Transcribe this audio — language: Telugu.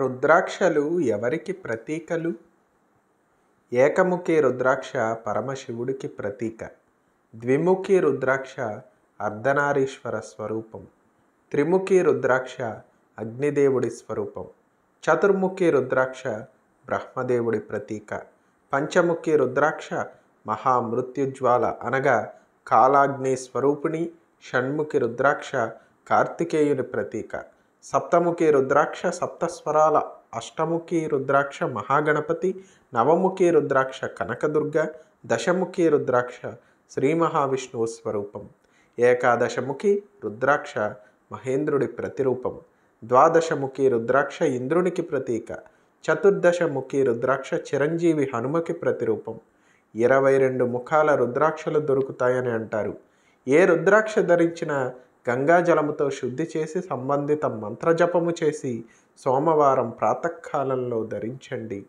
రుద్రాక్షలు ఎవరికి ప్రతీకలు ఏకముఖి రుద్రాక్ష పరమశివుడికి ప్రతీక ద్విముఖి రుద్రాక్ష అర్ధనారీశ్వర స్వరూపం త్రిముఖి రుద్రాక్ష అగ్నిదేవుడి స్వరూపం చతుర్ముఖి రుద్రాక్ష బ్రహ్మదేవుడి ప్రతీక పంచముఖి రుద్రాక్ష మహామృత్యుజ్వాల అనగా కాలాగ్ని స్వరూపిణి షణ్ముఖి రుద్రాక్ష కార్తికేయుని ప్రతీక సప్తముఖి రుద్రాక్ష సప్తస్వరాల అష్టముఖి రుద్రాక్ష మహాగణపతి నవముఖి రుద్రాక్ష కనకదుర్గ దశముఖి రుద్రాక్ష శ్రీ మహావిష్ణువు స్వరూపం ఏకాదశముఖి రుద్రాక్ష మహేంద్రుడి ప్రతిరూపం ద్వాదశముఖి రుద్రాక్ష ఇంద్రునికి ప్రతీక చతుర్దశముఖి రుద్రాక్ష చిరంజీవి హనుమకి ప్రతిరూపం ఇరవై రెండు ముఖాల రుద్రాక్షలు దొరుకుతాయని అంటారు ఏ రుద్రాక్ష ధరించిన గంగాజలముతో శుద్ధి చేసి సంబంధిత మంత్రజపము చేసి సోమవారం ప్రాతకాలంలో ధరించండి